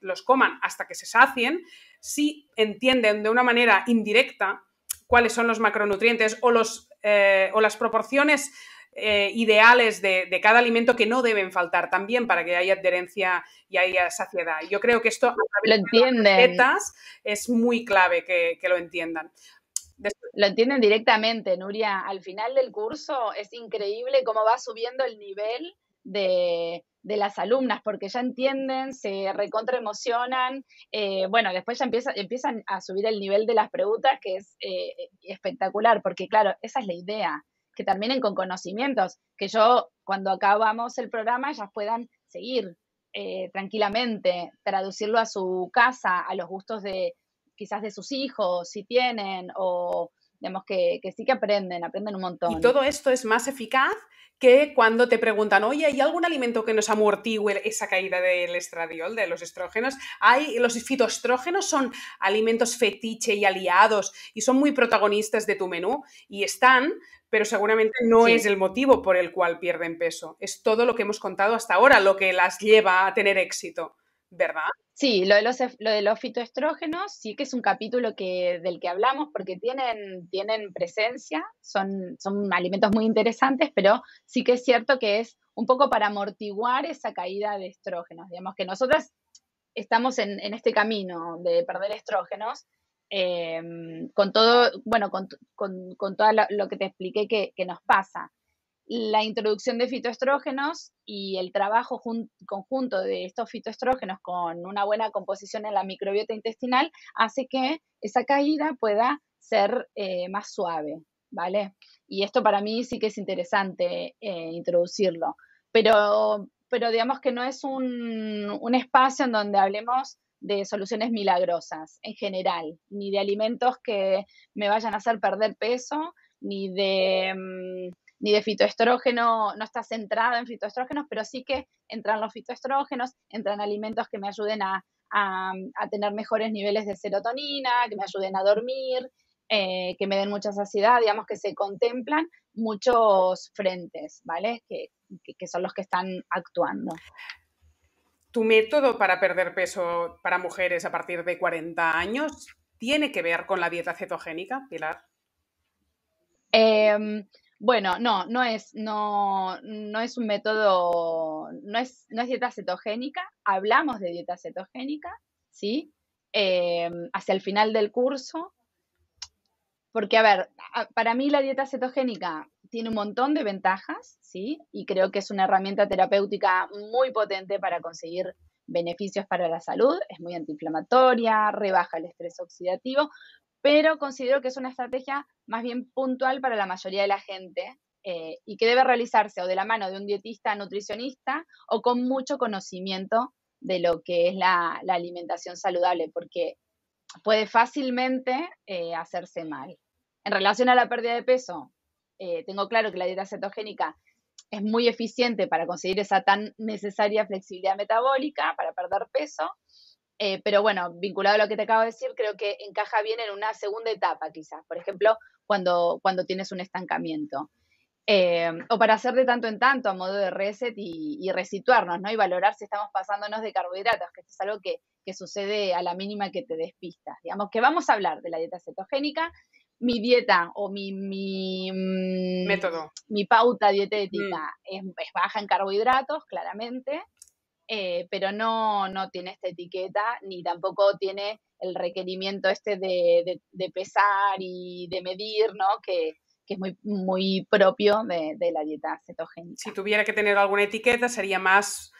los coman hasta que se sacien, si entienden de una manera indirecta cuáles son los macronutrientes o, los, eh, o las proporciones eh, ideales de, cada alimento que no deben faltar también para que haya adherencia y haya saciedad. Yo creo que esto lo de es muy clave que, lo entiendan. Lo entienden directamente, Nuria. Al final del curso es increíble cómo va subiendo el nivel de, las alumnas, porque ya entienden, se recontraemocionan. Eh, bueno, después ya empiezan a subir el nivel de las preguntas, que es eh, espectacular, porque claro, esa es la idea que terminen con conocimientos, que yo cuando acabamos el programa ellas puedan seguir eh, tranquilamente, traducirlo a su casa, a los gustos de quizás de sus hijos, si tienen, o Digamos que, sí que aprenden, aprenden un montón. Y todo esto es más eficaz que cuando te preguntan, oye, ¿hay algún alimento que nos amortigue esa caída del estradiol, de los estrógenos? Hay, los fitoestrógenos son alimentos fetiche y aliados y son muy protagonistas de tu menú y están, pero seguramente no es el motivo por el cual pierden peso. Es todo lo que hemos contado hasta ahora lo que las lleva a tener éxito. ¿verdad? Sí, lo de los, lo de los fitoestrógenos sí que es un capítulo que, del que hablamos porque tienen, tienen presencia, son, son alimentos muy interesantes, pero sí que es cierto que es un poco para amortiguar esa caída de estrógenos. Digamos que nosotras estamos en, en este camino de perder estrógenos. Eh, con todo, bueno, con, con, con todo lo, que te expliqué que nos pasa la introducción de fitoestrógenos y el trabajo conjunto de estos fitoestrógenos con una buena composición en la microbiota intestinal hace que esa caída pueda ser eh, más suave, ¿vale? Y esto para mí sí que es interesante eh, introducirlo, pero, pero digamos que no es un, espacio en donde hablemos de soluciones milagrosas en general, ni de alimentos que me vayan a hacer perder peso, ni de... Mm, ni de fitoestrógeno, no está centrada en fitoestrógenos, pero sí que entran los fitoestrógenos, entran alimentos que me ayuden a, tener mejores niveles de serotonina, que me ayuden a dormir, eh, que me den mucha saciedad, digamos que se contemplan muchos frentes, ¿vale? Que, son los que están actuando. ¿Tu método para perder peso para mujeres a partir de 40 años tiene que ver con la dieta cetogénica, Pilar? Em, bueno, no, no es, no, no es un método, no es, no es dieta cetogénica, hablamos de dieta cetogénica, ¿sí? Eh, hacia el final del curso, porque a ver, para mí la dieta cetogénica tiene un montón de ventajas, ¿sí? Y creo que es una herramienta terapéutica muy potente para conseguir beneficios para la salud, es muy antiinflamatoria, rebaja el estrés oxidativo, pero considero que es una estrategia más bien puntual para la mayoría de la gente eh, y que debe realizarse o de la mano de un dietista nutricionista o con mucho conocimiento de lo que es la, alimentación saludable, porque puede fácilmente eh, hacerse mal. En relación a la pérdida de peso, eh, tengo claro que la dieta cetogénica es muy eficiente para conseguir esa tan necesaria flexibilidad metabólica, para perder peso, eh, pero bueno, vinculado a lo que te acabo de decir, creo que encaja bien en una segunda etapa quizás, por ejemplo, cuando, cuando tienes un estancamiento. Eh, o para hacer de tanto en tanto a modo de reset y, resituarnos, ¿no? Y valorar si estamos pasándonos de carbohidratos, que esto es algo que, que, sucede a la mínima que te despistas. Digamos que vamos a hablar de la dieta cetogénica, mi dieta o mi, mi mm, método, mi pauta dietética mm. es, baja en carbohidratos, claramente. Eh, pero no, tiene esta etiqueta ni tampoco tiene el requerimiento este de, pesar y de medir, ¿no? Que, es muy, muy propio de, la dieta cetogénica. Si tuviera que tener alguna etiqueta, sería más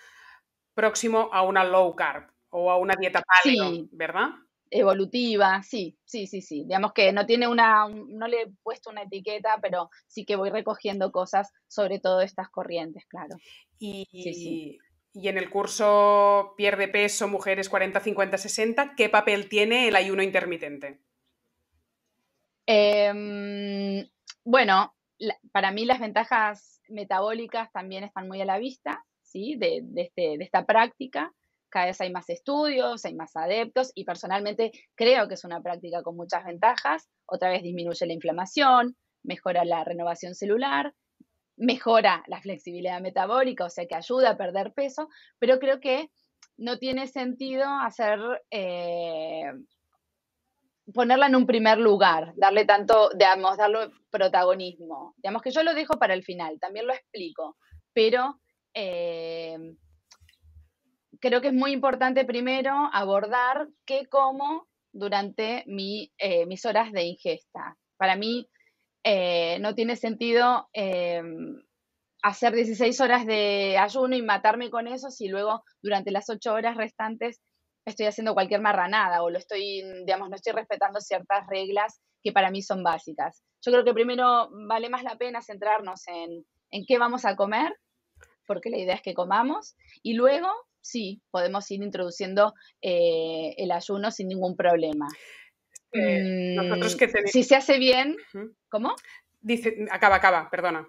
próximo a una low carb o a una dieta paleo, ¿verdad? Evolutiva, sí, sí, sí, sí. Digamos que no tiene una, no le he puesto una etiqueta, pero sí que voy recogiendo cosas sobre todo estas corrientes, claro. Y sí, sí y en el curso pierde peso mujeres 40, 50, 60, ¿qué papel tiene el ayuno intermitente? Em, bueno, para mí las ventajas metabólicas también están muy a la vista, De, este, de esta práctica. Cada vez hay más estudios, hay más adeptos y personalmente creo que es una práctica con muchas ventajas. Otra vez disminuye la inflamación, mejora la renovación celular, mejora la flexibilidad metabólica, o sea que ayuda a perder peso, pero creo que no tiene sentido hacer eh, ponerla en un primer lugar, darle tanto, digamos, darle protagonismo. Digamos que yo lo dejo para el final, también lo explico, pero eh, creo que es muy importante primero abordar qué como durante eh, mis horas de ingesta. Para mí, eh, no tiene sentido eh, hacer 16 horas de ayuno y matarme con eso si luego durante las 8 horas restantes estoy haciendo cualquier marranada o lo estoy, digamos, no estoy respetando ciertas reglas que para mí son básicas. Yo creo que primero vale más la pena centrarnos en, qué vamos a comer, porque la idea es que comamos, y luego sí, podemos ir introduciendo eh, el ayuno sin ningún problema nosotros eh, que Si se hace bien, ¿cómo? Dice, acaba, acaba, perdona.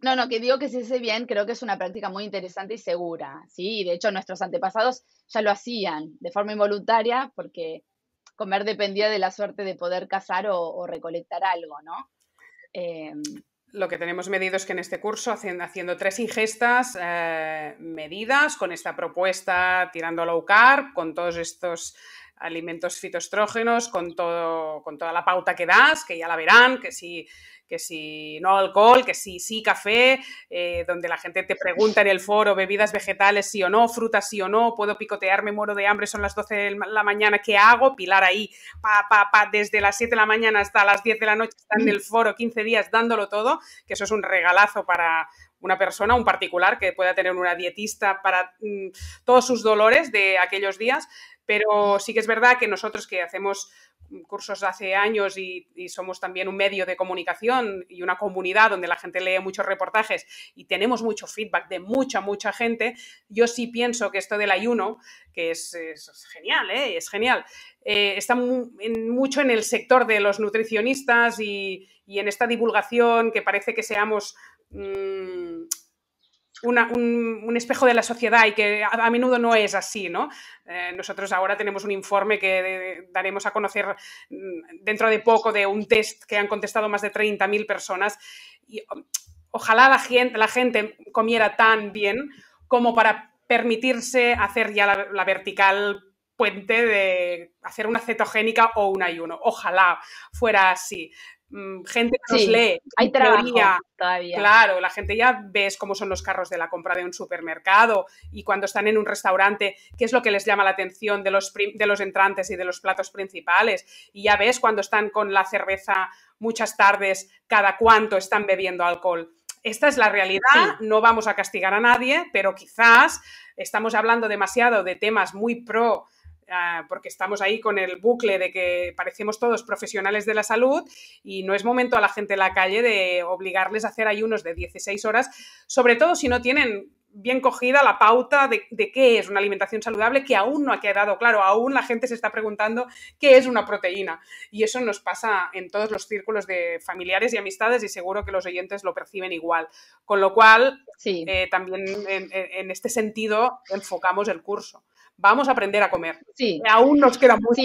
No, no, que digo que si se hace bien, creo que es una práctica muy interesante y segura, ¿sí? de hecho nuestros antepasados ya lo hacían de forma involuntaria porque comer dependía de la suerte de poder cazar o, recolectar algo, ¿no? Em, lo que tenemos medido es que en este curso, haciendo, tres ingestas eh, medidas, con esta propuesta tirando a low carb, con todos estos alimentos fitoestrógenos con, todo, con toda la pauta que das, que ya la verán, que si, que no alcohol, que si sí café, eh, donde la gente te pregunta en el foro bebidas vegetales sí o no, frutas sí o no, puedo picotearme, muero de hambre, son las 12 de la mañana, ¿qué hago? Pilar ahí, pa, pa, pa, desde las 7 de la mañana hasta las 10 de la noche está en mm. el foro 15 días dándolo todo, que eso es un regalazo para, una persona, un particular que pueda tener una dietista para mm, todos sus dolores de aquellos días, pero sí que es verdad que nosotros que hacemos cursos hace años y, somos también un medio de comunicación y una comunidad donde la gente lee muchos reportajes y tenemos mucho feedback de mucha, mucha gente, yo sí pienso que esto del ayuno, que es, genial, es genial, ¿eh? eh, está mucho en el sector de los nutricionistas y, en esta divulgación que parece que seamos... Mm, un, espejo de la sociedad y que a, menudo no es así, ¿no? Eh, nosotros ahora tenemos un informe que daremos a conocer mm, dentro de poco de un test que han contestado más de 30.000 personas y ojalá la gente, la gente comiera tan bien como para permitirse hacer ya la, la vertical puente de hacer una cetogénica o un ayuno. Ojalá fuera así. Mm, gente nos lee. Hay todavía. Claro, la gente ya ves cómo son los carros de la compra de un supermercado y cuando están en un restaurante, qué es lo que les llama la atención de los, entrantes y de los platos principales. Y ya ves cuando están con la cerveza muchas tardes, cada cuánto están bebiendo alcohol. Esta es la realidad, no vamos a castigar a nadie, pero quizás estamos hablando demasiado de temas muy pro Ah, porque estamos ahí con el bucle de que parecemos todos profesionales de la salud y no es momento a la gente en la calle de obligarles a hacer ayunos de 16 horas, sobre todo si no tienen bien cogida la pauta de, qué es una alimentación saludable que aún no ha quedado claro, aún la gente se está preguntando qué es una proteína. Y eso nos pasa en todos los círculos de familiares y amistades y seguro que los oyentes lo perciben igual. Con lo cual, eh, también en, este sentido enfocamos el curso vamos a aprender a comer. Sí. Aún nos queda mucho.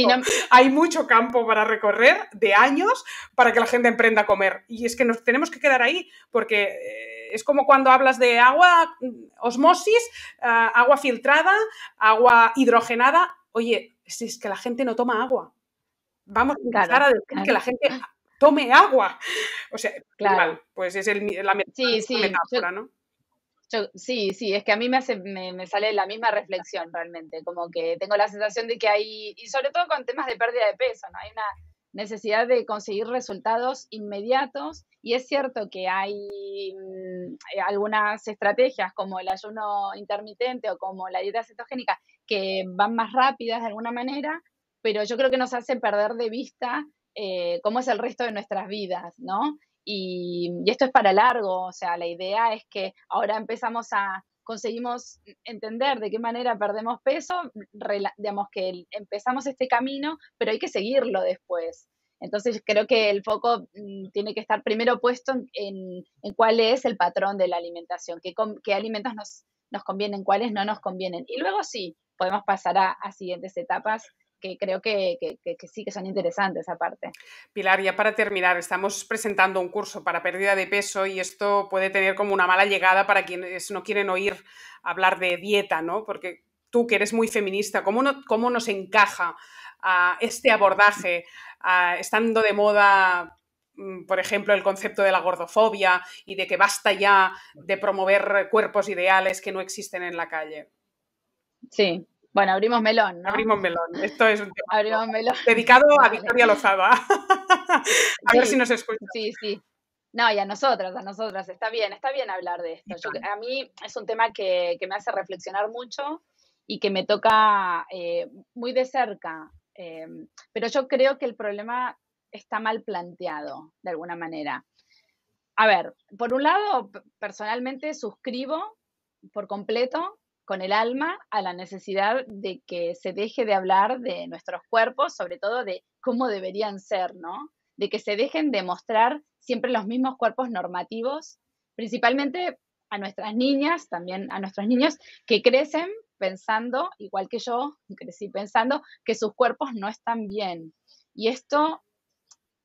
Hay mucho campo para recorrer de años para que la gente emprenda a comer. Y es que nos tenemos que quedar ahí porque eh, es como cuando hablas de agua, mm, osmosis, ah, agua filtrada, agua hidrogenada. Oye, si es que la gente no toma agua. Vamos a empezar a decir que la gente tome agua. O sea, pues es la metáfora, ¿no? sí, sí, es que a mí me, sale la misma reflexión realmente, como que tengo la sensación de que hay, y sobre todo con temas de pérdida de peso, ¿no? Hay una necesidad de conseguir resultados inmediatos y es cierto que hay mm, eh, algunas estrategias como el ayuno intermitente o como la dieta cetogénica que van más rápidas de alguna manera, pero yo creo que nos hacen perder de vista eh, cómo es el resto de nuestras vidas, ¿no? Y, esto es para largo, o sea, la idea es que ahora empezamos a, conseguimos entender de qué manera perdemos peso, digamos que empezamos este camino, pero hay que seguirlo después. Entonces creo que el foco mm, tiene que estar primero puesto en, cuál es el patrón de la alimentación, qué, alimentos nos, convienen, cuáles no nos convienen. Y luego sí, podemos pasar a siguientes etapas que creo que, sí que son interesantes aparte. Pilar, ya para terminar, estamos presentando un curso para pérdida de peso y esto puede tener como una mala llegada para quienes no quieren oír hablar de dieta, ¿no? Porque tú que eres muy feminista, ¿cómo, cómo nos encaja a ah, este abordaje ah, estando de moda mm, por ejemplo, el concepto de la gordofobia y de que basta ya de promover cuerpos ideales que no existen en la calle. Sí, bueno, abrimos melón, Abrimos melón. Esto es un tema dedicado a Victoria Lozada. [laughs] a ver si nos escuchan. Sí, sí. No, y a nosotras, a nosotras. Está bien, está bien hablar de esto. a mí es un tema que, me hace reflexionar mucho y que me toca eh, muy de cerca. Eh, pero yo creo que el problema está mal planteado, de alguna manera. A ver, por un lado, personalmente suscribo por completo con el alma a la necesidad de que se deje de hablar de nuestros cuerpos, sobre todo de cómo deberían ser, ¿no? De que se dejen de mostrar siempre los mismos cuerpos normativos, principalmente a nuestras niñas, también a nuestros niños, que crecen pensando, igual que yo [laughs] crecí pensando, que sus cuerpos no están bien. Y esto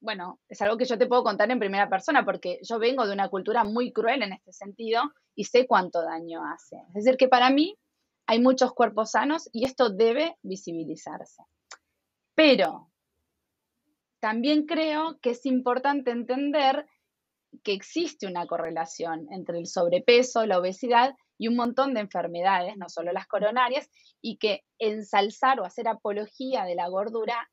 bueno, es algo que yo te puedo contar en primera persona porque yo vengo de una cultura muy cruel en este sentido y sé cuánto daño hace. Es decir, que para mí hay muchos cuerpos sanos y esto debe visibilizarse. Pero también creo que es importante entender que existe una correlación entre el sobrepeso, la obesidad y un montón de enfermedades, no solo las coronarias, y que ensalzar o hacer apología de la gordura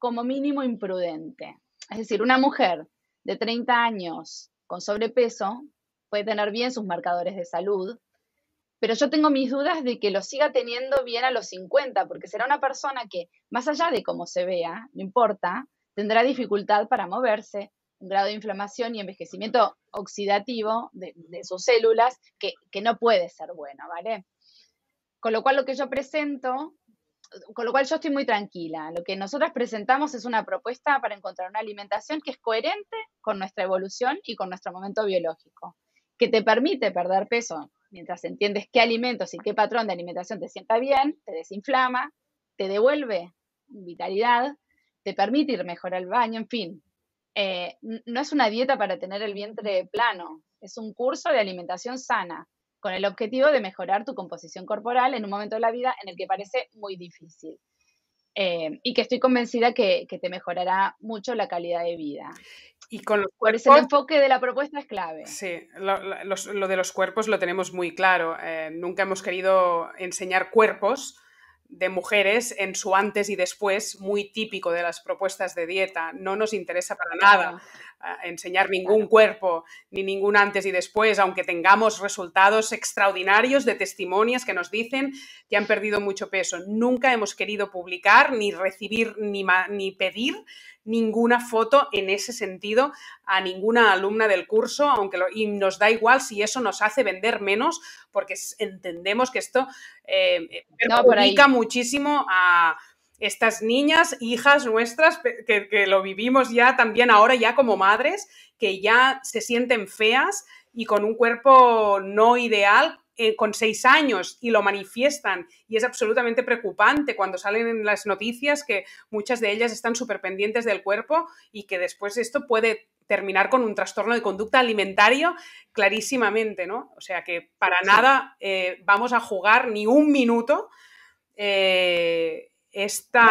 como mínimo imprudente. Es decir, una mujer de 30 años con sobrepeso puede tener bien sus marcadores de salud, pero yo tengo mis dudas de que lo siga teniendo bien a los 50, porque será una persona que, más allá de cómo se vea, no importa, tendrá dificultad para moverse, un grado de inflamación y envejecimiento oxidativo de, sus células que, que, no puede ser bueno, ¿vale? Con lo cual lo que yo presento con lo cual yo estoy muy tranquila. Lo que nosotras presentamos es una propuesta para encontrar una alimentación que es coherente con nuestra evolución y con nuestro momento biológico, que te permite perder peso mientras entiendes qué alimentos y qué patrón de alimentación te sienta bien, te desinflama, te devuelve vitalidad, te permite ir mejor al baño, en fin. Eh, no es una dieta para tener el vientre plano, es un curso de alimentación sana con el objetivo de mejorar tu composición corporal en un momento de la vida en el que parece muy difícil. Eh, y que estoy convencida que, te mejorará mucho la calidad de vida. Y con los cuerpos, Por el enfoque de la propuesta es clave. Sí, lo, de los cuerpos lo tenemos muy claro. Eh, nunca hemos querido enseñar cuerpos de mujeres en su antes y después, muy típico de las propuestas de dieta. No nos interesa para nada enseñar ningún cuerpo ni ningún antes y después, aunque tengamos resultados extraordinarios de testimonios que nos dicen que han perdido mucho peso. Nunca hemos querido publicar, ni recibir, ni, ni pedir ninguna foto en ese sentido a ninguna alumna del curso, aunque y nos da igual si eso nos hace vender menos, porque entendemos que esto eh, muchísimo a, estas niñas, hijas nuestras, que, lo vivimos ya también ahora ya como madres, que ya se sienten feas y con un cuerpo no ideal eh, con seis años y lo manifiestan y es absolutamente preocupante cuando salen en las noticias que muchas de ellas están súper pendientes del cuerpo y que después esto puede terminar con un trastorno de conducta alimentario clarísimamente, ¿no? O sea que para nada eh, vamos a jugar ni un minuto eh, esta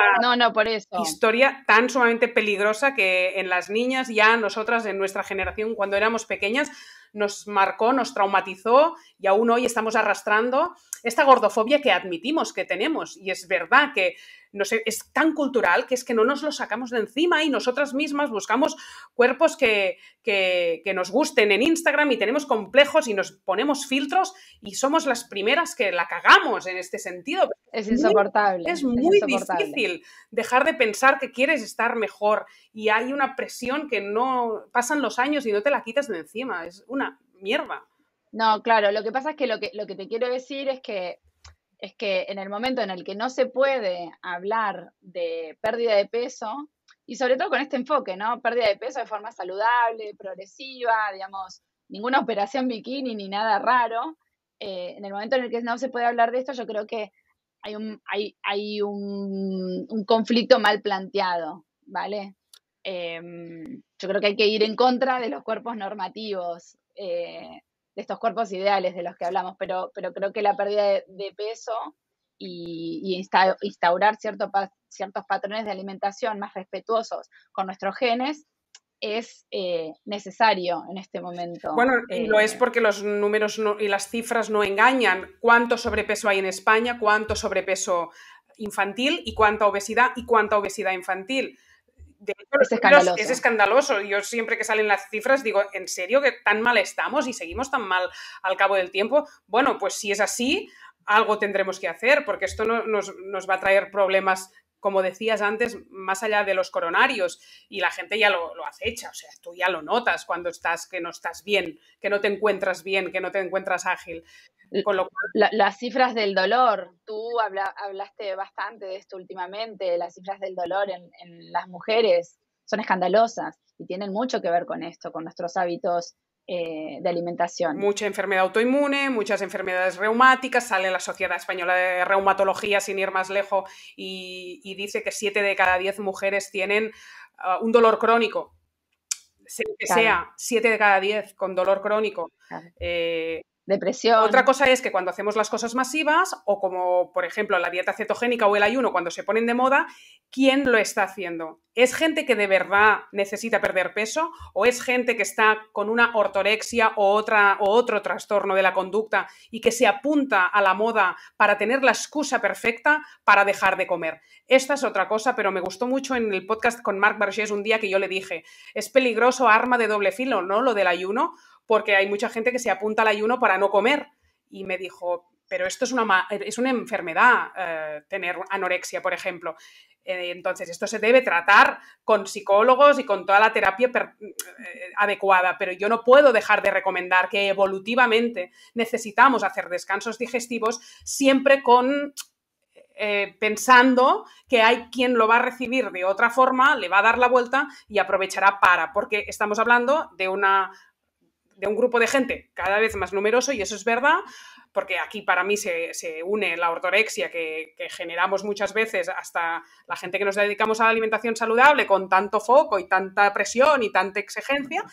historia tan sumamente peligrosa que en las niñas, ya nosotras en nuestra generación cuando éramos pequeñas, nos marcó, nos traumatizó y aún hoy estamos arrastrando esta gordofobia que admitimos que tenemos. Y es verdad que es tan cultural que es que no nos lo sacamos de encima y nosotras mismas buscamos cuerpos que, nos gusten en Instagram y tenemos complejos y nos ponemos filtros y somos las primeras que la cagamos en este sentido. Es insoportable. Es muy difícil dejar de pensar que quieres estar mejor y hay una presión que no pasan los años y no te la quitas de encima. Es una mierda. No, claro, lo que pasa es que lo que, lo que te quiero decir es que es que en el momento en el que no se puede hablar de pérdida de peso, y sobre todo con este enfoque, ¿no? Pérdida de peso de forma saludable, progresiva, digamos, ninguna operación bikini ni nada raro. Eh, en el momento en el que no se puede hablar de esto, yo creo que hay un, hay, un, conflicto mal planteado, ¿vale? Em, yo creo que hay que ir en contra de los cuerpos normativos. Eh, estos cuerpos ideales de los que hablamos, pero, pero creo que la pérdida de, peso y, instaurar cierto, ciertos patrones de alimentación más respetuosos con nuestros genes es eh, necesario en este momento. Bueno, lo es eh, porque los números y las cifras no engañan. ¿Cuánto sobrepeso hay en España? ¿Cuánto sobrepeso infantil? ¿Y cuánta obesidad? ¿Y cuánta obesidad infantil? de hecho, es, escandaloso. Yo siempre que salen las cifras digo, ¿en serio que tan mal estamos y seguimos tan mal al cabo del tiempo? Bueno, pues si es así, algo tendremos que hacer, porque esto no, nos, va a traer problemas como decías antes, más allá de los coronarios, y la gente ya lo, lo, acecha, o sea, tú ya lo notas cuando estás, que no estás bien, que no te encuentras bien, que no te encuentras ágil las cifras del dolor, tú hablaste bastante de esto últimamente, las cifras del dolor en, las mujeres son escandalosas y tienen mucho que ver con esto, con nuestros hábitos eh, de alimentación. Mucha enfermedad autoinmune, muchas enfermedades reumáticas, sale la Sociedad Española de Reumatología sin ir más lejos y, dice que 7 de cada 10 mujeres tienen ah, un dolor crónico sea que sea, 7 de cada 10 con dolor crónico. Eh, depresión. Otra cosa es que cuando hacemos las cosas masivas, o como por ejemplo la dieta cetogénica o el ayuno, cuando se ponen de moda, ¿quién lo está haciendo? ¿Es gente que de verdad necesita perder peso? ¿O es gente que está con una ortorexia o, otra, o otro trastorno de la conducta y que se apunta a la moda para tener la excusa perfecta para dejar de comer? Esta es otra cosa, pero me gustó mucho en el podcast con Marc Barges un día que yo le dije, es peligroso arma de doble filo, ¿no? Lo del ayuno, porque hay mucha gente que se apunta al ayuno para no comer. Y me dijo, pero esto es una, es una enfermedad eh, tener anorexia, por ejemplo. Eh, entonces, esto se debe tratar con psicólogos y con toda la terapia eh, adecuada, pero yo no puedo dejar de recomendar que evolutivamente necesitamos hacer descansos digestivos siempre con... pensando que hay quien lo va a recibir de otra forma, le va a dar la vuelta y aprovechará para, porque estamos hablando de una de un grupo de gente cada vez más numeroso, y eso es verdad, porque aquí para mí se, une la ortorexia que, generamos muchas veces hasta la gente que nos dedicamos a la alimentación saludable con tanto foco y tanta presión y tanta exigencia,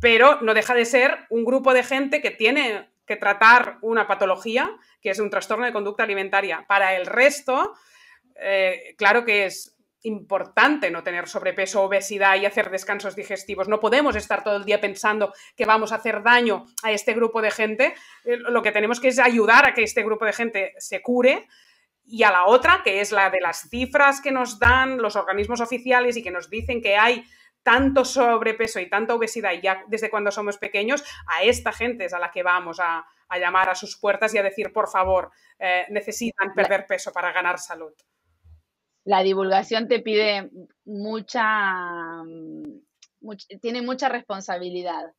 pero no deja de ser un grupo de gente que tiene que tratar una patología que es un trastorno de conducta alimentaria. Para el resto, eh, claro que es importante no tener sobrepeso, obesidad y hacer descansos digestivos. No podemos estar todo el día pensando que vamos a hacer daño a este grupo de gente. Eh, lo que tenemos que es ayudar a que este grupo de gente se cure y a la otra, que es la de las cifras que nos dan los organismos oficiales y que nos dicen que hay tanto sobrepeso y tanta obesidad ya desde cuando somos pequeños, a esta gente es a la que vamos a, llamar a sus puertas y a decir, por favor, eh, necesitan perder peso para ganar salud la divulgación te pide mucha, mm, tiene mucha responsabilidad.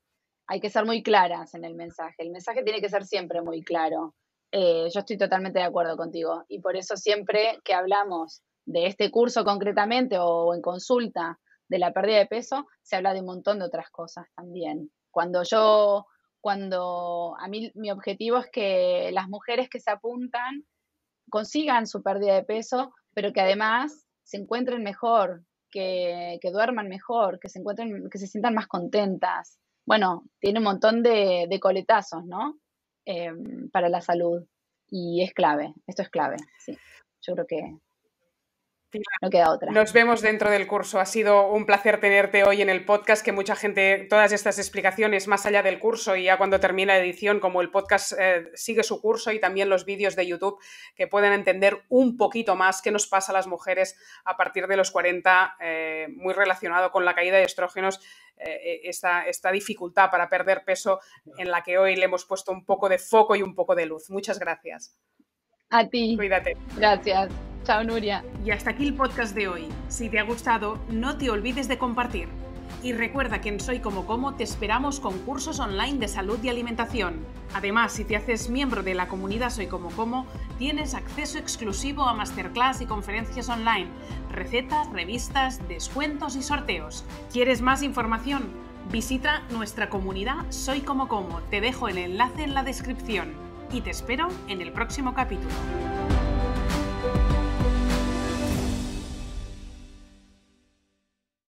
Hay que ser muy claras en el mensaje. El mensaje tiene que ser siempre muy claro. Eh, yo estoy totalmente de acuerdo contigo. Y por eso siempre que hablamos de este curso concretamente o en consulta de la pérdida de peso, se habla de un montón de otras cosas también. Cuando yo, cuando a mí mi objetivo es que las mujeres que se apuntan consigan su pérdida de peso pero que además se encuentren mejor, que, duerman mejor, que se encuentren, que se sientan más contentas. Bueno, tiene un montón de, coletazos, ¿no? Em, para la salud. Y es clave, esto es clave, sí. Yo creo que nos vemos dentro del curso. Ha sido un placer tenerte hoy en el podcast, que mucha gente, todas estas explicaciones más allá del curso y ya cuando termina la edición, como el podcast eh, sigue su curso y también los vídeos de YouTube, que puedan entender un poquito más qué nos pasa a las mujeres a partir de los 40, eh, muy relacionado con la caída de estrógenos, eh, e, esta, esta dificultad para perder peso en la que hoy le hemos puesto un poco de foco y un poco de luz. Muchas gracias. A ti. Cuídate. Gracias. Chao, Nuria. Y hasta aquí el podcast de hoy. Si te ha gustado, no te olvides de compartir. Y recuerda que en Soy Como Como te esperamos con cursos online de salud y alimentación. Además, si te haces miembro de la comunidad Soy Como Como, tienes acceso exclusivo a masterclass y conferencias online, recetas, revistas, descuentos y sorteos. ¿Quieres más información? Visita nuestra comunidad Soy Como Como. Te dejo el enlace en la descripción. Y te espero en el próximo capítulo.